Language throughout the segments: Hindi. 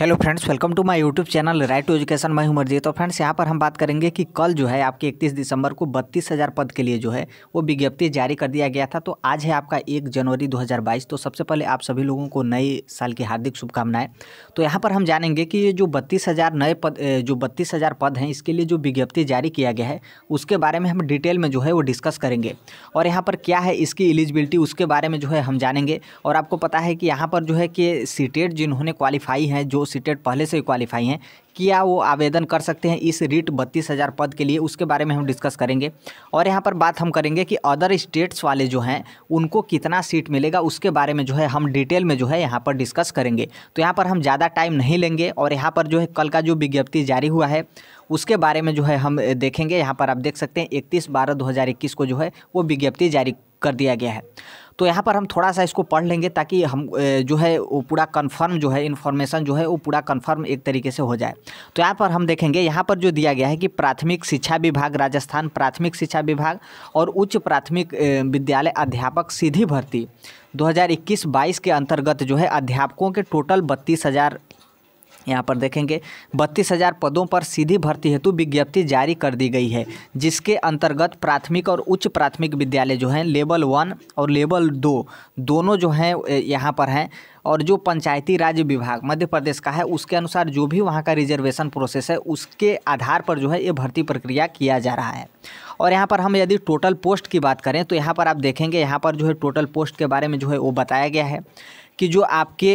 hello friends welcome to my YouTube channel right to education मैं हूं मर्जी तो फ्रेंड्स यहां पर हम बात करेंगे कि कल जो है आपके 31 दिसंबर को बत्तीस हज़ार पद के लिए जो है वो विज्ञप्ति जारी कर दिया गया था तो आज है आपका एक जनवरी 2022 तो सबसे पहले आप सभी लोगों को नए साल की हार्दिक शुभकामनाएं तो यहाँ पर हम जानेंगे कि ये जो बत्तीस नए पद जो बत्तीस पद हैं इसके लिए जो विज्ञप्ति जारी किया गया है उसके बारे में हम डिटेल में जो है वो डिस्कस करेंगे और यहाँ पर क्या है इसकी एलिजिबिलिटी उसके बारे में जो है हम जानेंगे और आपको पता है कि यहाँ पर जो है कि सीटेट जिन्होंने क्वालिफाई हैं जो सीटेट पहले से ही क्वालिफाई हैं क्या वो आवेदन कर सकते हैं इस रीट बत्तीस हज़ार पद के लिए उसके बारे में हम डिस्कस करेंगे और यहाँ पर बात हम करेंगे कि अदर स्टेट्स वाले जो हैं उनको कितना सीट मिलेगा उसके बारे में जो है हम डिटेल में जो है यहाँ पर डिस्कस करेंगे तो यहाँ पर हम ज़्यादा टाइम नहीं लेंगे और यहाँ पर जो है कल का जो विज्ञप्ति जारी हुआ है उसके बारे में जो है हम देखेंगे यहाँ पर आप देख सकते हैं इकतीस बारह दो को जो है वो विज्ञप्ति जारी कर दिया गया है तो यहाँ पर हम थोड़ा सा इसको पढ़ लेंगे ताकि हम जो है वो पूरा कन्फर्म जो है इन्फॉर्मेशन जो है वो पूरा कन्फर्म एक तरीके से हो जाए तो यहाँ पर हम देखेंगे यहाँ पर जो दिया गया है कि प्राथमिक शिक्षा विभाग राजस्थान प्राथमिक शिक्षा विभाग और उच्च प्राथमिक विद्यालय अध्यापक सीधी भर्ती 2021-22 के अंतर्गत जो है अध्यापकों के टोटल बत्तीस हज़ार यहाँ पर देखेंगे बत्तीस हज़ार पदों पर सीधी भर्ती हेतु विज्ञप्ति जारी कर दी गई है जिसके अंतर्गत प्राथमिक और उच्च प्राथमिक विद्यालय जो हैं लेवल वन और लेवल दो दोनों जो हैं यहाँ पर हैं और जो पंचायती राज्य विभाग मध्य प्रदेश का है उसके अनुसार जो भी वहाँ का रिजर्वेशन प्रोसेस है उसके आधार पर जो है ये भर्ती प्रक्रिया किया जा रहा है और यहाँ पर हम यदि टोटल पोस्ट की बात करें तो यहाँ पर आप देखेंगे यहाँ पर जो है टोटल पोस्ट के बारे में जो है वो बताया गया है कि जो आपके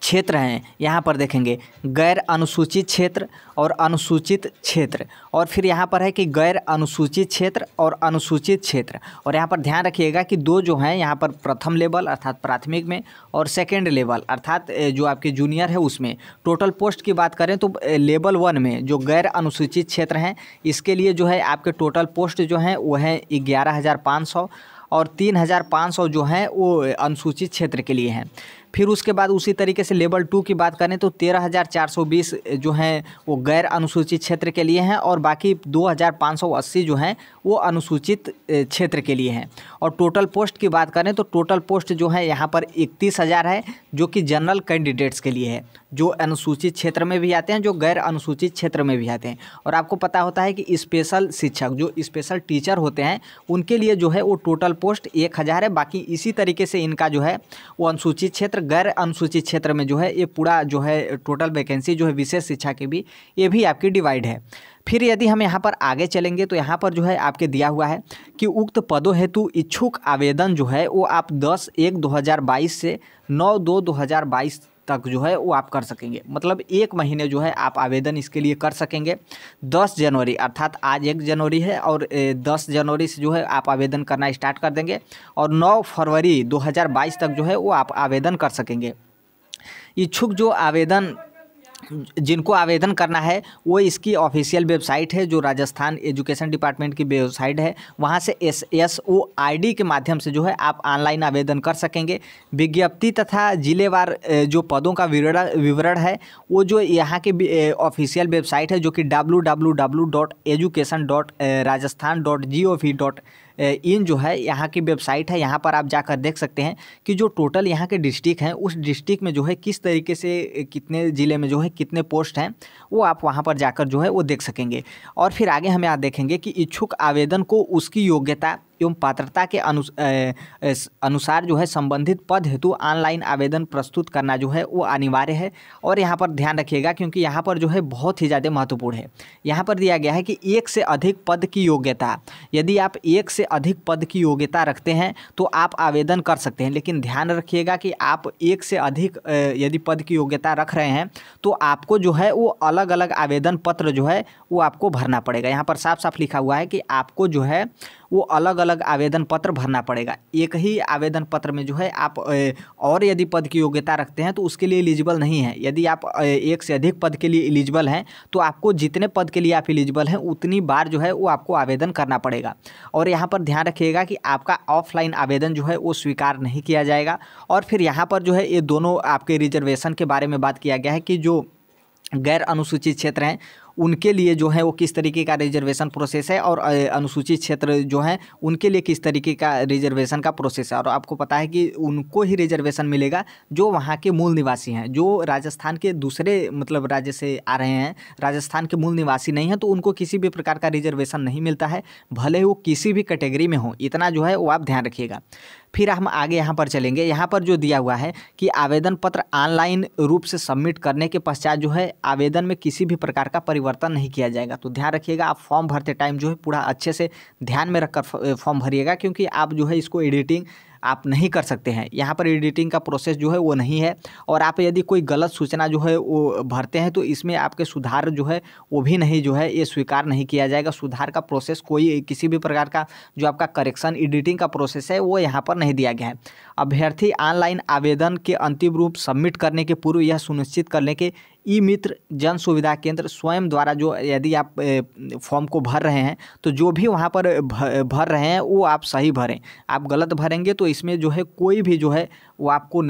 क्षेत्र हैं यहाँ पर देखेंगे गैर अनुसूचित क्षेत्र और अनुसूचित क्षेत्र और फिर यहाँ पर है कि गैर अनुसूचित क्षेत्र और अनुसूचित क्षेत्र और यहाँ पर ध्यान रखिएगा कि दो जो हैं यहाँ पर प्रथम लेवल अर्थात प्राथमिक में और सेकेंड लेवल अर्थात जो आपके जूनियर है उसमें टोटल पोस्ट की बात करें तो लेवल वन में जो गैर अनुसूचित क्षेत्र हैं इसके लिए जो है आपके टोटल पोस्ट जो हैं वो हैं ग्यारह और तीन हज़ार पाँच सौ जो हैं वो अनुसूचित क्षेत्र के लिए हैं फिर उसके बाद उसी तरीके से लेवल टू की बात करें तो तेरह हज़ार चार सौ बीस जो हैं वो गैर अनुसूचित क्षेत्र के लिए हैं और बाकी दो हज़ार पाँच सौ अस्सी जो हैं वो अनुसूचित क्षेत्र के लिए हैं और टोटल पोस्ट की बात करें तो टोटल पोस्ट जो है यहाँ पर इकतीस हज़ार है जो कि जनरल कैंडिडेट्स के लिए है जो अनुसूचित क्षेत्र में भी आते हैं जो गैर अनुसूचित क्षेत्र में भी आते हैं और आपको पता होता है कि स्पेशल शिक्षक जो स्पेशल टीचर होते हैं उनके लिए जो है वो टोटल पोस्ट एक हज़ार है बाकी इसी तरीके से इनका जो है वो अनुसूचित क्षेत्र क्षेत्र गैर अनुसूचित क्षेत्र में जो है ये पूरा जो है टोटल वैकेंसी जो है विशेष शिक्षा की भी ये भी आपकी डिवाइड है फिर यदि हम यहाँ पर आगे चलेंगे तो यहाँ पर जो है आपके दिया हुआ है कि उक्त पदों हेतु इच्छुक आवेदन जो है वो आप 10 एक 2022 से 9 दो 2022 तक जो है वो आप कर सकेंगे मतलब एक महीने जो है आप आवेदन इसके लिए कर सकेंगे दस जनवरी अर्थात आज एक जनवरी है और दस जनवरी से जो है आप आवेदन करना स्टार्ट कर देंगे और नौ फरवरी 2022 तक जो है वो आप आवेदन कर सकेंगे इच्छुक जो आवेदन जिनको आवेदन करना है वो इसकी ऑफिशियल वेबसाइट है जो राजस्थान एजुकेशन डिपार्टमेंट की वेबसाइट है वहाँ से S S O I D के माध्यम से जो है आप ऑनलाइन आवेदन कर सकेंगे विज्ञप्ति तथा जिलेवार जो पदों का विवरण विवरण है वो जो यहाँ के ऑफिशियल वेबसाइट है जो कि W W W dot education dot Rajasthan dot G O V dot in जो है यहाँ की वेबसाइट है यहाँ पर आप जाकर देख सकते हैं कि जो टोटल यहाँ के डिस्ट्रिक्ट हैं उस डिस्ट्रिक्ट में जो है किस तरीके से कितने ज़िले में जो है कितने पोस्ट हैं वो आप वहाँ पर जाकर जो है वो देख सकेंगे और फिर आगे हम यहाँ देखेंगे कि इच्छुक आवेदन को उसकी योग्यता एवं पात्रता के अनु अनुसार जो है संबंधित पद हेतु ऑनलाइन आवेदन प्रस्तुत करना जो है वो अनिवार्य है और यहाँ पर ध्यान रखिएगा क्योंकि यहाँ पर जो है बहुत ही ज़्यादा महत्वपूर्ण है यहाँ पर दिया गया है कि एक से अधिक पद की योग्यता यदि आप एक से अधिक पद की योग्यता रखते हैं तो आप आवेदन कर सकते हैं लेकिन ध्यान रखिएगा कि आप एक से अधिक यदि पद की योग्यता रख रहे हैं तो आपको जो है वो अलग अलग आवेदन पत्र जो है वो आपको भरना पड़ेगा यहाँ पर साफ साफ लिखा हुआ है कि आपको जो है वो अलग अलग आवेदन पत्र भरना पड़ेगा एक ही आवेदन पत्र में जो है आप और यदि पद की योग्यता रखते हैं तो उसके लिए इलिजिबल नहीं है यदि आप एक से अधिक पद के लिए इलिजिबल हैं तो आपको जितने पद के लिए आप इलिजिबल हैं उतनी बार जो है वो आपको आवेदन करना पड़ेगा और यहाँ पर ध्यान रखिएगा कि आपका ऑफलाइन आवेदन जो है वो स्वीकार नहीं किया जाएगा और फिर यहाँ पर जो है ये दोनों आपके रिजर्वेशन के बारे में बात किया गया है कि जो गैर अनुसूचित क्षेत्र हैं उनके लिए जो है वो किस तरीके का रिजर्वेशन प्रोसेस है और अनुसूचित क्षेत्र जो है उनके लिए किस तरीके का रिजर्वेशन का प्रोसेस है और आपको पता है कि उनको ही रिजर्वेशन मिलेगा जो वहाँ के मूल निवासी हैं जो राजस्थान के दूसरे मतलब राज्य से आ रहे हैं राजस्थान के मूल निवासी नहीं हैं तो उनको किसी भी प्रकार का रिजर्वेशन नहीं मिलता है भले वो किसी भी कैटेगरी में हो इतना जो है वो आप ध्यान रखिएगा फिर हम आगे यहाँ पर चलेंगे यहाँ पर जो दिया हुआ है कि आवेदन पत्र ऑनलाइन रूप से सबमिट करने के पश्चात जो है आवेदन में किसी भी प्रकार का परिवर्तन नहीं किया जाएगा तो ध्यान रखिएगा आप फॉर्म भरते टाइम जो है पूरा अच्छे से ध्यान में रखकर फॉर्म भरिएगा क्योंकि आप जो है इसको एडिटिंग आप नहीं कर सकते हैं यहाँ पर एडिटिंग का प्रोसेस जो है वो नहीं है और आप यदि कोई गलत सूचना जो है वो भरते हैं तो इसमें आपके सुधार जो है वो भी नहीं जो है ये स्वीकार नहीं किया जाएगा सुधार का प्रोसेस कोई किसी भी प्रकार का जो आपका करेक्शन एडिटिंग का प्रोसेस है वो यहाँ पर नहीं दिया गया है अभ्यर्थी ऑनलाइन आवेदन के अंतिम रूप सबमिट करने के पूर्व यह सुनिश्चित करने के ई मित्र जन सुविधा केंद्र स्वयं द्वारा जो यदि आप फॉर्म को भर रहे हैं तो जो भी वहाँ पर भर रहे हैं वो आप सही भरें आप गलत भरेंगे तो इसमें जो है कोई भी जो है वो आपको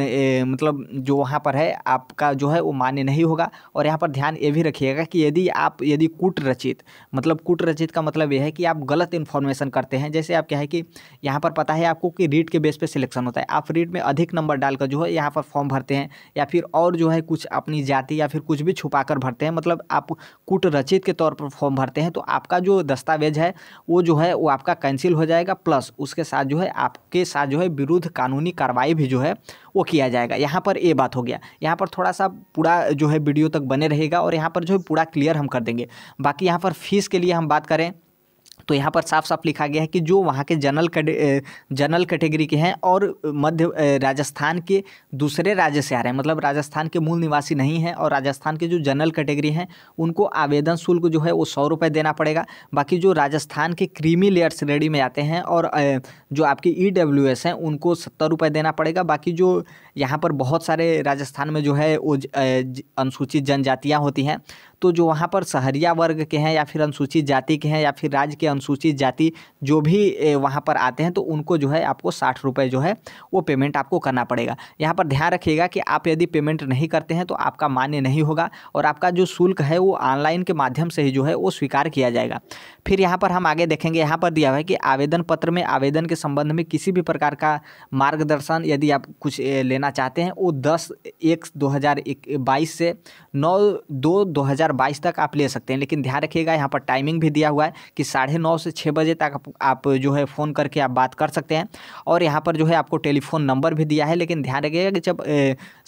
मतलब जो वहाँ पर है आपका जो है वो मान्य नहीं होगा और यहाँ पर ध्यान ये भी रखिएगा कि यदि आप यदि कूटरचित रचित मतलब कूटरचित रचित का मतलब यह है कि आप गलत इन्फॉर्मेशन करते हैं जैसे आप क्या है कि यहाँ पर पता है आपको कि रीट के बेस पर सिलेक्शन होता है आप रीट में अधिक नंबर डालकर जो है यहाँ पर फॉर्म भरते हैं या फिर और जो है कुछ अपनी जाति या फिर कुछ भी छुपा कर भरते हैं मतलब आप कूट रचित के तौर पर फॉर्म भरते हैं तो आपका जो दस्तावेज है वो जो है वो आपका कैंसिल हो जाएगा प्लस उसके साथ जो है आपके साथ जो है विरुद्ध कानूनी कार्रवाई भी जो है वो किया जाएगा यहाँ पर ये बात हो गया यहाँ पर थोड़ा सा पूरा जो है वीडियो तक बने रहेगा और यहाँ पर जो है पूरा क्लियर हम कर देंगे बाकी यहाँ पर फीस के लिए हम बात करें तो यहाँ पर साफ साफ लिखा गया है कि जो वहाँ के जनरल जनरल कैटेगरी के हैं और मध्य राजस्थान के दूसरे राज्य से आ रहे हैं मतलब राजस्थान के मूल निवासी नहीं हैं और राजस्थान के जो जनरल कैटेगरी हैं उनको आवेदन शुल्क जो है वो सौ रुपये देना पड़ेगा बाकी जो राजस्थान के क्रीमी लेयर श्रेणी में आते हैं और जो आपकी ई e डब्ल्यू एस हैं उनको सत्तर रुपये देना पड़ेगा बाकी जो यहाँ पर बहुत सारे राजस्थान में जो है वो अनुसूचित जनजातियाँ होती हैं तो जो वहाँ पर सहरिया वर्ग के हैं या फिर अनुसूचित जाति के हैं या फिर राज्य के अनुसूचित जाति जो भी वहाँ पर आते हैं तो उनको जो है आपको साठ रुपये जो है वो पेमेंट आपको करना पड़ेगा यहाँ पर ध्यान रखिएगा कि आप यदि पेमेंट नहीं करते हैं तो आपका मान्य नहीं होगा और आपका जो शुल्क है वो ऑनलाइन के माध्यम से ही जो है वो स्वीकार किया जाएगा फिर यहाँ पर हम आगे देखेंगे यहाँ पर दिया हुआ है कि आवेदन पत्र में आवेदन के संबंध में किसी भी प्रकार का मार्गदर्शन यदि आप कुछ लेना चाहते हैं वो दस एक दो हज़ार बाईस से नौ दो दो हज़ार 2022 तक आप ले सकते हैं लेकिन ध्यान रखिएगा यहाँ पर टाइमिंग भी दिया हुआ है कि साढ़े नौ से छः बजे तक आप, आप जो है फ़ोन करके आप बात कर सकते हैं और यहाँ पर जो है आपको टेलीफोन नंबर भी दिया है लेकिन ध्यान रखिएगा कि जब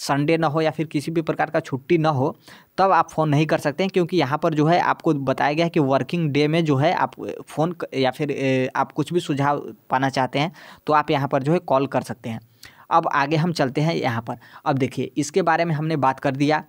संडे ना हो या फिर किसी भी प्रकार का छुट्टी ना हो तब आप फ़ोन नहीं कर सकते हैं क्योंकि यहाँ पर जो है आपको बताया गया है कि वर्किंग डे में जो है आप फ़ोन या फिर आप कुछ भी सुझाव पाना चाहते हैं तो आप यहाँ पर जो है कॉल कर सकते हैं अब आगे हम चलते हैं यहाँ पर अब देखिए इसके बारे में हमने बात कर दिया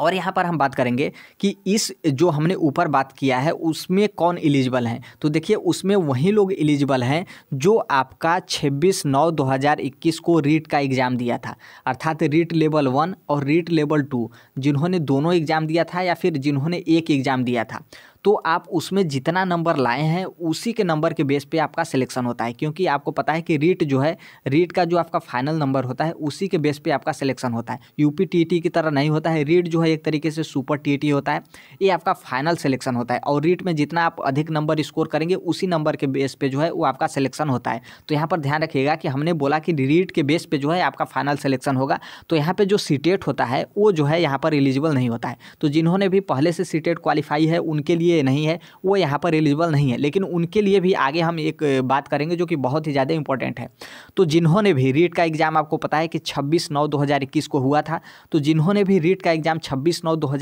और यहाँ पर हम बात करेंगे कि इस जो हमने ऊपर बात किया है उसमें कौन एलिजिबल हैं तो देखिए उसमें वही लोग इलिजिबल हैं जो आपका 26 नौ 2021 को रीट का एग्ज़ाम दिया था अर्थात रीट लेवल वन और रीट लेवल टू जिन्होंने दोनों एग्ज़ाम दिया था या फिर जिन्होंने एक एग्ज़ाम दिया था तो आप उसमें जितना नंबर लाए हैं उसी के नंबर के बेस पे आपका सिलेक्शन होता है क्योंकि आपको पता है कि रीट जो है रीट का जो आपका फाइनल नंबर होता है उसी के बेस पे आपका सिलेक्शन होता है यूपी टीटी की तरह नहीं होता है रीट जो है एक तरीके से सुपर टी होता है ये आपका फाइनल सिलेक्शन होता है और रीट में जितना आप अधिक नंबर स्कोर करेंगे उसी नंबर के बेस पर जो है वो आपका सिलेक्शन होता है तो यहाँ पर ध्यान रखिएगा कि हमने बोला कि रीट के बेस पर जो है आपका फाइनल सिलेक्शन होगा तो यहाँ पर जो सीटेट e होता है वो जो है यहाँ पर एलिजिबल नहीं होता है तो जिन्होंने भी पहले से सीटेट क्वालिफाई e है उनके लिए लिए नहीं है वो यहाँ पर एलिजिबल नहीं है लेकिन उनके लिए भी आगे हम एक बात करेंगे जो कि बहुत ही ज़्यादा इंपॉर्टेंट है तो जिन्होंने भी रीट का एग्ज़ाम आपको पता है कि छब्बीस नौ दो को हुआ था तो जिन्होंने भी रीट का एग्ज़ाम छब्बीस नौ दो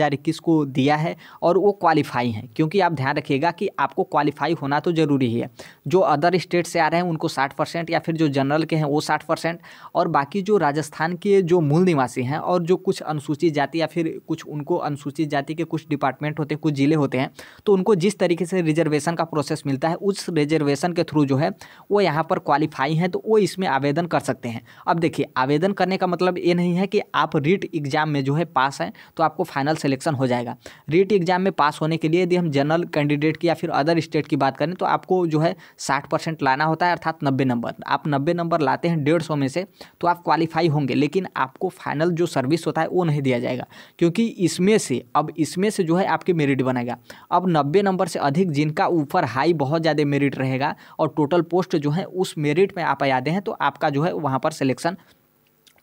को दिया है और वो क्वालिफाई हैं क्योंकि आप ध्यान रखिएगा कि आपको क्वालिफाई होना तो ज़रूरी है जो अदर स्टेट से आ रहे हैं उनको साठ परसेंट या फिर जो जनरल के हैं वो साठ परसेंट और बाकी जो राजस्थान के जो मूल निवासी हैं और जो कुछ अनुसूचित जाति या फिर कुछ उनको अनुसूचित जाति के कुछ डिपार्टमेंट होते हैं कुछ ज़िले होते हैं तो उनको जिस तरीके से रिजर्वेशन का प्रोसेस मिलता है उस रिजर्वेशन के थ्रू जो है वो यहाँ पर क्वालिफाई हैं तो वो इसमें आवेदन कर सकते हैं अब देखिए आवेदन करने का मतलब ये नहीं है कि आप रीट एग्ज़ाम में जो है पास हैं तो आपको फाइनल सिलेक्शन हो जाएगा रीट एग्ज़ाम में पास होने के लिए यदि हम जनरल कैंडिडेट की या फिर अदर स्टेट की बात करें तो आपको जो है साठ परसेंट लाना होता है अर्थात नब्बे नंबर आप नब्बे नंबर लाते हैं डेढ़ सौ में से तो आप क्वालिफाई होंगे लेकिन आपको फाइनल जो सर्विस होता है वो नहीं दिया जाएगा क्योंकि इसमें से अब इसमें से जो है आपकी मेरिट बनेगा अब नब्बे नंबर से अधिक जिनका ऊपर हाई बहुत ज़्यादा मेरिट रहेगा और टोटल पोस्ट जो है उस मेरिट में आप आते हैं तो आपका जो है वहाँ पर सिलेक्शन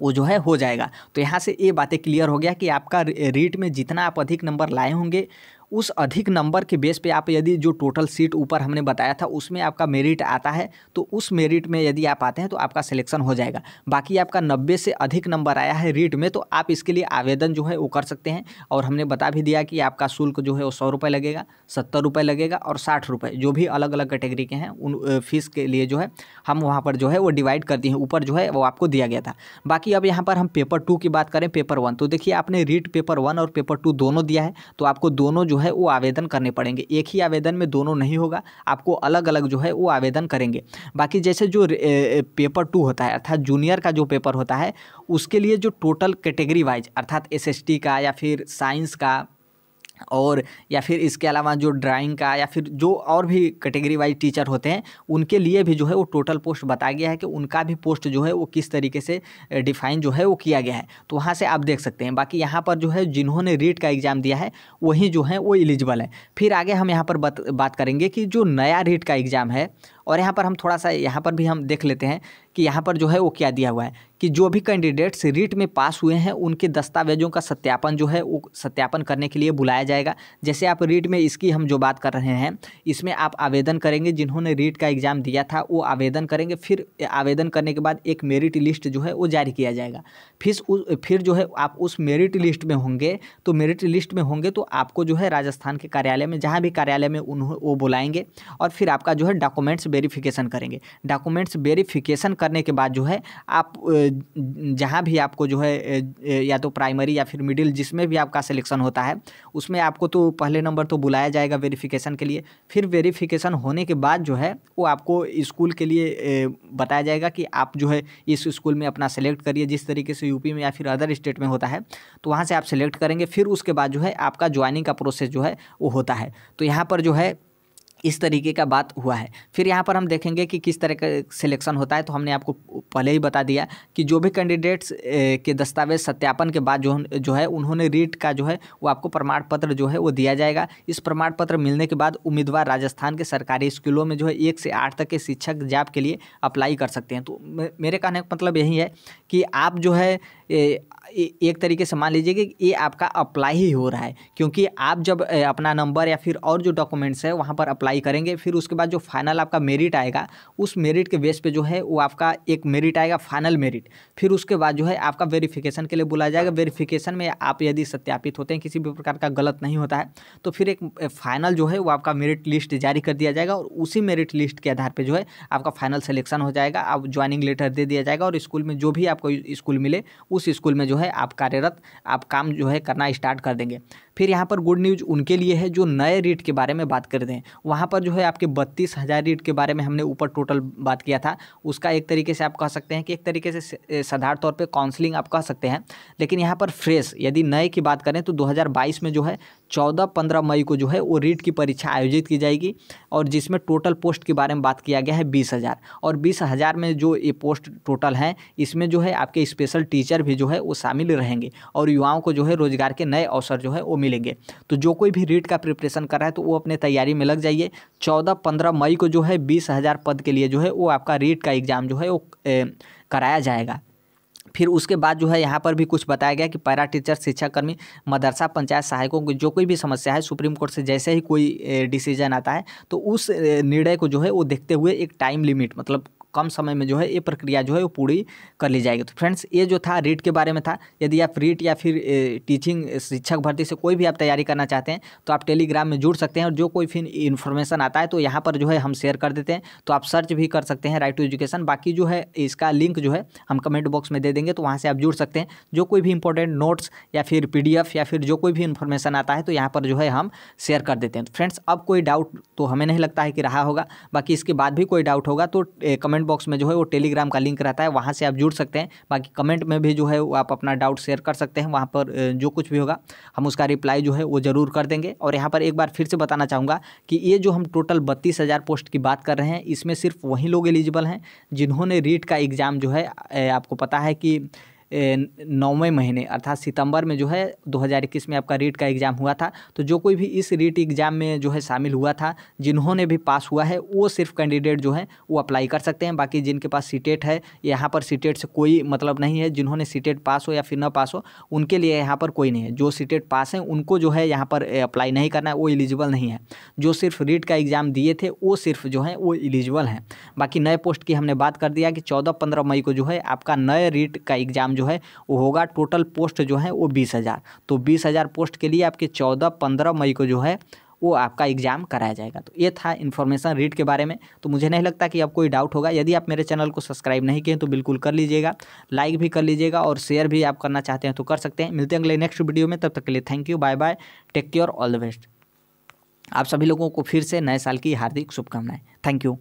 वो जो है हो जाएगा तो यहाँ से ये बातें क्लियर हो गया कि आपका रीट में जितना आप अधिक नंबर लाए होंगे उस अधिक नंबर के बेस पे आप यदि जो टोटल सीट ऊपर हमने बताया था उसमें आपका मेरिट आता है तो उस मेरिट में यदि आप आते हैं तो आपका सिलेक्शन हो जाएगा बाकी आपका नब्बे से अधिक नंबर आया है रीट में तो आप इसके लिए आवेदन जो है वो कर सकते हैं और हमने बता भी दिया कि आपका शुल्क जो है वो सौ रुपये लगेगा सत्तर रुपये लगेगा और साठ रुपये जो भी अलग अलग कैटेगरी के हैं उन फीस के लिए जो है हम वहाँ पर जो है वो डिवाइड कर दिए हैं ऊपर जो है वो आपको दिया गया था बाकी अब यहाँ पर हम पेपर टू की बात करें पेपर वन तो देखिए आपने रीट पेपर वन और पेपर टू दोनों दिया है तो आपको दोनों जो है वो आवेदन करने पड़ेंगे एक ही आवेदन में दोनों नहीं होगा आपको अलग अलग जो है वो आवेदन करेंगे बाकी जैसे जो पेपर टू होता है अर्थात जूनियर का जो पेपर होता है उसके लिए जो टोटल कैटेगरी वाइज अर्थात एस का या फिर साइंस का और या फिर इसके अलावा जो ड्राइंग का या फिर जो और भी कैटेगरी वाइज टीचर होते हैं उनके लिए भी जो है वो टोटल पोस्ट बताया गया है कि उनका भी पोस्ट जो है वो किस तरीके से डिफाइन जो है वो किया गया है तो वहाँ से आप देख सकते हैं बाकी यहाँ पर जो है जिन्होंने रीट का एग्ज़ाम दिया है वही जो है वो एलिजिबल है फिर आगे हम यहाँ पर बत, बात करेंगे कि जो नया रीट का एग्ज़ाम है और यहाँ पर हम थोड़ा सा यहाँ पर भी हम देख लेते हैं कि यहाँ पर जो है वो क्या दिया हुआ है कि जो भी कैंडिडेट्स रीट में पास हुए हैं उनके दस्तावेजों का सत्यापन जो है वो सत्यापन करने के लिए बुलाया जाएगा जैसे आप रीट में इसकी हम जो बात कर रहे हैं इसमें आप आवेदन करेंगे जिन्होंने रीट का एग्ज़ाम दिया था वो आवेदन करेंगे फिर आवेदन करने के बाद एक मेरिट लिस्ट जो है वो जारी किया जाएगा फिर उस फिर जो है आप उस मेरिट लिस्ट में होंगे तो मेरिट लिस्ट में होंगे तो आपको जो है राजस्थान के कार्यालय में जहाँ भी कार्यालय में उन्होंने वो बुलाएंगे और फिर आपका जो है डॉक्यूमेंट्स वेरीफ़िकेशन करेंगे डॉक्यूमेंट्स वेरीफ़िकेशन करने के बाद जो है आप जहाँ भी आपको जो है या तो प्राइमरी या फिर मिडिल जिसमें भी आपका सिलेक्शन होता है उसमें आपको तो पहले नंबर तो बुलाया जाएगा वेरिफिकेशन के लिए फिर वेरिफिकेशन होने के बाद जो है वो आपको स्कूल के लिए बताया जाएगा कि आप जो है इस स्कूल में अपना सेलेक्ट करिए जिस तरीके से यूपी में या फिर अदर स्टेट में होता है तो वहाँ से आप सेलेक्ट करेंगे फिर उसके बाद जो है आपका ज्वाइनिंग का प्रोसेस जो है वो होता है तो यहाँ पर जो है इस तरीके का बात हुआ है फिर यहाँ पर हम देखेंगे कि किस तरह का सिलेक्शन होता है तो हमने आपको पहले ही बता दिया कि जो भी कैंडिडेट्स के दस्तावेज सत्यापन के बाद जो जो है उन्होंने रीट का जो है वो आपको प्रमाण पत्र जो है वो दिया जाएगा इस प्रमाण पत्र मिलने के बाद उम्मीदवार राजस्थान के सरकारी स्कूलों में जो है एक से आठ तक के शिक्षक जाप के लिए अप्लाई कर सकते हैं तो मेरे कहने का मतलब यही है कि आप जो है एक तरीके से मान लीजिए कि ये आपका अप्लाई ही हो रहा है क्योंकि आप जब अपना नंबर या फिर और जो डॉक्यूमेंट्स है वहाँ पर अप्लाई करेंगे फिर उसके बाद जो फाइनल आपका मेरिट आएगा उस मेरिट के बेस पे जो है वो आपका एक मेरिट आएगा फाइनल मेरिट फिर उसके बाद जो है आपका वेरिफिकेशन के लिए बुलाया जाएगा वेरीफिकेशन में आप यदि सत्यापित होते हैं किसी भी प्रकार का गलत नहीं होता है तो फिर एक फाइनल जो है वो आपका मेरिट लिस्ट जारी कर दिया जाएगा और उसी मेरिट लिस्ट के आधार पर जो है आपका फाइनल सिलेक्शन हो जाएगा आप ज्वाइनिंग लेटर दे दिया जाएगा और स्कूल में जो भी आपको स्कूल मिले उस स्कूल में जो है आप कार्यरत आप काम जो है करना स्टार्ट कर देंगे फिर यहाँ पर गुड न्यूज़ उनके लिए है जो नए रेट के बारे में बात कर दें वहाँ पर जो है आपके बत्तीस हज़ार रेट के बारे में हमने ऊपर टोटल बात किया था उसका एक तरीके से आप कह सकते हैं कि एक तरीके से साधारण तौर पर काउंसलिंग आप कह सकते हैं लेकिन यहाँ पर फ्रेश यदि नए की बात करें तो दो में जो है चौदह पंद्रह मई को जो है वो रीट की परीक्षा आयोजित की जाएगी और जिसमें टोटल पोस्ट के बारे में बात किया गया है बीस हज़ार और बीस हज़ार में जो ये पोस्ट टोटल हैं इसमें जो है आपके स्पेशल टीचर भी जो है वो शामिल रहेंगे और युवाओं को जो है रोजगार के नए अवसर जो है वो मिल मिलेंगे तो जो कोई भी रीट का प्रिपरेशन कर रहा है तो वो अपने तैयारी में लग जाइए चौदह पंद्रह मई को जो है बीस हज़ार पद के लिए जो है वो आपका रीट का एग्ज़ाम जो है वो कराया जाएगा फिर उसके बाद जो है यहाँ पर भी कुछ बताया गया कि पैरा टीचर शिक्षाकर्मी मदरसा पंचायत सहायकों की जो कोई भी समस्या है सुप्रीम कोर्ट से जैसे ही कोई डिसीजन आता है तो उस निर्णय को जो है वो देखते हुए एक टाइम लिमिट मतलब कम समय में जो है ये प्रक्रिया जो है वो पूरी कर ली जाएगी तो फ्रेंड्स ये जो था रीट के बारे में था यदि आप रीट या फिर टीचिंग शिक्षक भर्ती से कोई भी आप तैयारी करना चाहते हैं तो आप टेलीग्राम में जुड़ सकते हैं और जो कोई फिर इन्फॉर्मेशन आता है तो यहाँ पर जो है हम शेयर कर देते हैं तो आप सर्च भी कर सकते हैं राइट टू एजुकेशन बाकी जो है इसका लिंक जो है हम कमेंट बॉक्स में दे देंगे तो वहाँ से आप जुड़ सकते हैं जो कोई भी इंपॉर्टेंट नोट्स या फिर पी या फिर जो कोई भी इन्फॉर्मेशन आता है तो यहाँ पर जो है हम शेयर कर देते हैं तो फ्रेंड्स अब कोई डाउट तो हमें नहीं लगता है कि रहा होगा बाकी इसके बाद भी कोई डाउट होगा तो कमेंट कमेंट बॉक्स में जो है वो टेलीग्राम का लिंक रहता है वहाँ से आप जुड़ सकते हैं बाकी कमेंट में भी जो है वो आप अपना डाउट शेयर कर सकते हैं वहाँ पर जो कुछ भी होगा हम उसका रिप्लाई जो है वो ज़रूर कर देंगे और यहाँ पर एक बार फिर से बताना चाहूँगा कि ये जो हम टोटल बत्तीस हज़ार पोस्ट की बात कर रहे हैं इसमें सिर्फ वही लोग एलिजिबल हैं जिन्होंने रीट का एग्ज़ाम जो है आपको पता है कि नौवें महीने अर्थात सितंबर में जो है 2021 में आपका रीट का एग्ज़ाम हुआ था तो जो कोई भी इस रीट एग्ज़ाम में जो है शामिल हुआ था जिन्होंने भी पास हुआ है वो सिर्फ कैंडिडेट जो है वो अप्लाई कर सकते हैं बाकी जिनके पास सीटेट है यहाँ पर सीटेट से कोई मतलब नहीं है जिन्होंने सीटेट पास हो या फिर न पास हो उनके लिए यहाँ पर कोई नहीं है जो सीटेट पास हैं उनको जो है यहाँ पर अप्लाई नहीं करना है वो एलिजिबल नहीं है जो सिर्फ रीट का एग्ज़ाम दिए थे वो सिर्फ जो है वो एलिजिबल हैं बाकी नए पोस्ट की हमने बात कर दिया कि चौदह पंद्रह मई को जो है आपका नए रीट का एग्ज़ाम जो है वो होगा टोटल पोस्ट जो है वो बीस हज़ार तो बीस हज़ार पोस्ट के लिए आपके चौदह पंद्रह मई को जो है वो आपका एग्जाम कराया जाएगा तो ये था इन्फॉर्मेशन रीड के बारे में तो मुझे नहीं लगता कि आप कोई डाउट होगा यदि आप मेरे चैनल को सब्सक्राइब नहीं किए तो बिल्कुल कर लीजिएगा लाइक भी कर लीजिएगा और शेयर भी आप करना चाहते हैं तो कर सकते हैं मिलते हैं अगले नेक्स्ट वीडियो में तब तक के लिए thank you bye bye take care all the best आप सभी लोगों को फिर से नए साल की हार्दिक शुभकामनाएं थैंक यू